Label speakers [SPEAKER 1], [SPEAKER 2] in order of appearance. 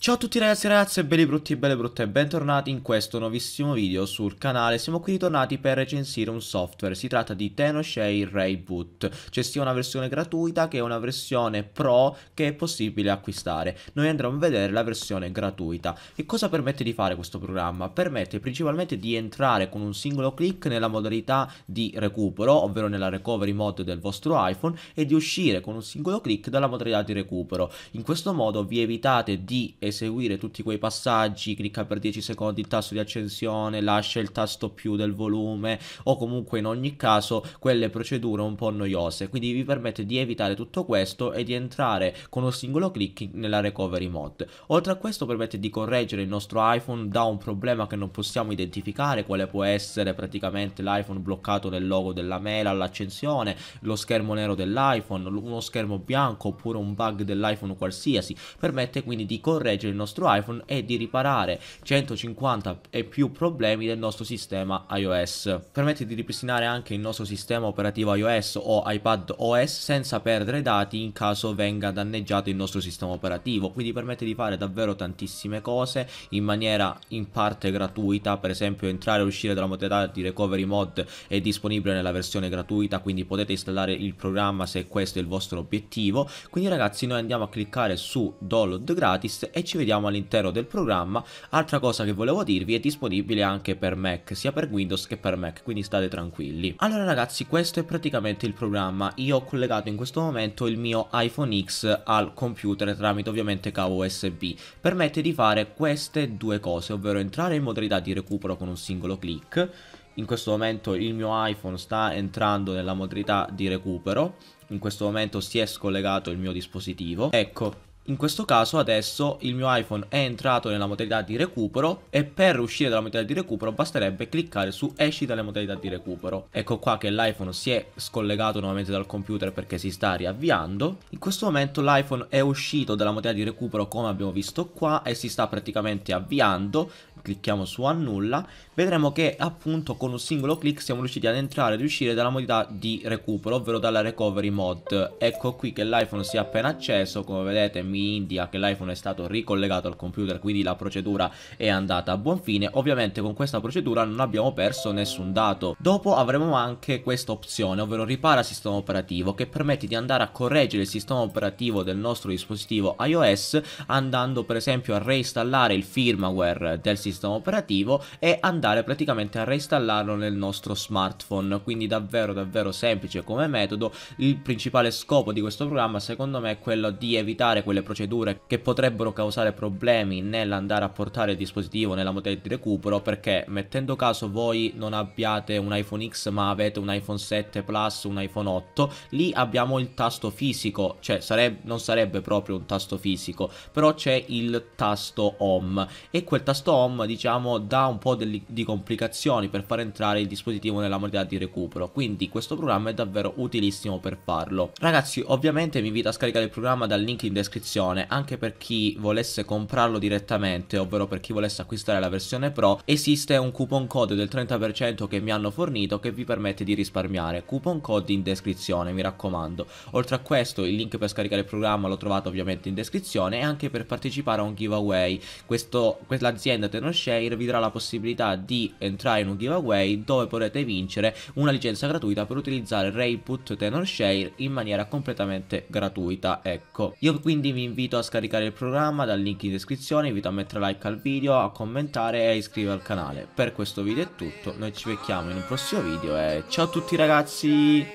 [SPEAKER 1] Ciao a tutti ragazzi e ragazze, belli brutti e belle brutte, bentornati in questo nuovissimo video sul canale. Siamo qui ritornati per recensire un software, si tratta di Tenoshay Rayboot. C'è cioè, sia una versione gratuita che una versione pro che è possibile acquistare. Noi andremo a vedere la versione gratuita. Che cosa permette di fare questo programma? Permette principalmente di entrare con un singolo clic nella modalità di recupero, ovvero nella recovery mode del vostro iPhone, e di uscire con un singolo clic dalla modalità di recupero. In questo modo vi evitate di eseguire tutti quei passaggi, clicca per 10 secondi il tasto di accensione, lascia il tasto più del volume o comunque in ogni caso quelle procedure un po' noiose, quindi vi permette di evitare tutto questo e di entrare con un singolo clic nella recovery mode. Oltre a questo permette di correggere il nostro iPhone da un problema che non possiamo identificare, quale può essere praticamente l'iPhone bloccato nel logo della mail all'accensione, lo schermo nero dell'iPhone, uno schermo bianco oppure un bug dell'iPhone qualsiasi, permette quindi di correggere proteggere il nostro iPhone e di riparare 150 e più problemi del nostro sistema iOS. Permette di ripristinare anche il nostro sistema operativo iOS o iPad OS senza perdere dati in caso venga danneggiato il nostro sistema operativo, quindi permette di fare davvero tantissime cose in maniera in parte gratuita, per esempio entrare e uscire dalla modalità di recovery mod è disponibile nella versione gratuita, quindi potete installare il programma se questo è il vostro obiettivo. Quindi ragazzi noi andiamo a cliccare su download gratis e ci vediamo all'interno del programma. Altra cosa che volevo dirvi è disponibile anche per Mac, sia per Windows che per Mac, quindi state tranquilli. Allora ragazzi, questo è praticamente il programma. Io ho collegato in questo momento il mio iPhone X al computer tramite ovviamente cavo USB. Permette di fare queste due cose, ovvero entrare in modalità di recupero con un singolo clic in questo momento il mio iPhone sta entrando nella modalità di recupero in questo momento si è scollegato il mio dispositivo ecco in questo caso adesso il mio iPhone è entrato nella modalità di recupero e per uscire dalla modalità di recupero basterebbe cliccare su esci dalle modalità di recupero. Ecco qua che l'iPhone si è scollegato nuovamente dal computer perché si sta riavviando. In questo momento l'iPhone è uscito dalla modalità di recupero come abbiamo visto qua e si sta praticamente avviando clicchiamo su annulla vedremo che appunto con un singolo clic siamo riusciti ad entrare ed uscire dalla modalità di recupero ovvero dalla recovery mod ecco qui che l'iPhone si è appena acceso come vedete mi indica che l'iPhone è stato ricollegato al computer quindi la procedura è andata a buon fine ovviamente con questa procedura non abbiamo perso nessun dato dopo avremo anche questa opzione ovvero ripara sistema operativo che permette di andare a correggere il sistema operativo del nostro dispositivo iOS andando per esempio a reinstallare il firmware del sistema sistema operativo e andare praticamente a reinstallarlo nel nostro smartphone quindi davvero davvero semplice come metodo il principale scopo di questo programma secondo me è quello di evitare quelle procedure che potrebbero causare problemi nell'andare a portare il dispositivo nella modalità di recupero perché mettendo caso voi non abbiate un iPhone X ma avete un iPhone 7 Plus un iPhone 8 lì abbiamo il tasto fisico cioè sareb non sarebbe proprio un tasto fisico però c'è il tasto home e quel tasto home diciamo dà un po' di, di complicazioni per far entrare il dispositivo nella modalità di recupero quindi questo programma è davvero utilissimo per farlo ragazzi ovviamente vi invito a scaricare il programma dal link in descrizione anche per chi volesse comprarlo direttamente ovvero per chi volesse acquistare la versione pro esiste un coupon code del 30% che mi hanno fornito che vi permette di risparmiare coupon code in descrizione mi raccomando oltre a questo il link per scaricare il programma lo trovate ovviamente in descrizione e anche per partecipare a un giveaway questo, l'azienda tecnologica uno share vi darà la possibilità di entrare in un giveaway dove potrete vincere una licenza gratuita per utilizzare Rayput TenorShare in maniera completamente gratuita, ecco. Io quindi vi invito a scaricare il programma dal link in descrizione, vi invito a mettere like al video, a commentare e a iscrivervi al canale. Per questo video è tutto, noi ci becchiamo in un prossimo video e ciao a tutti ragazzi!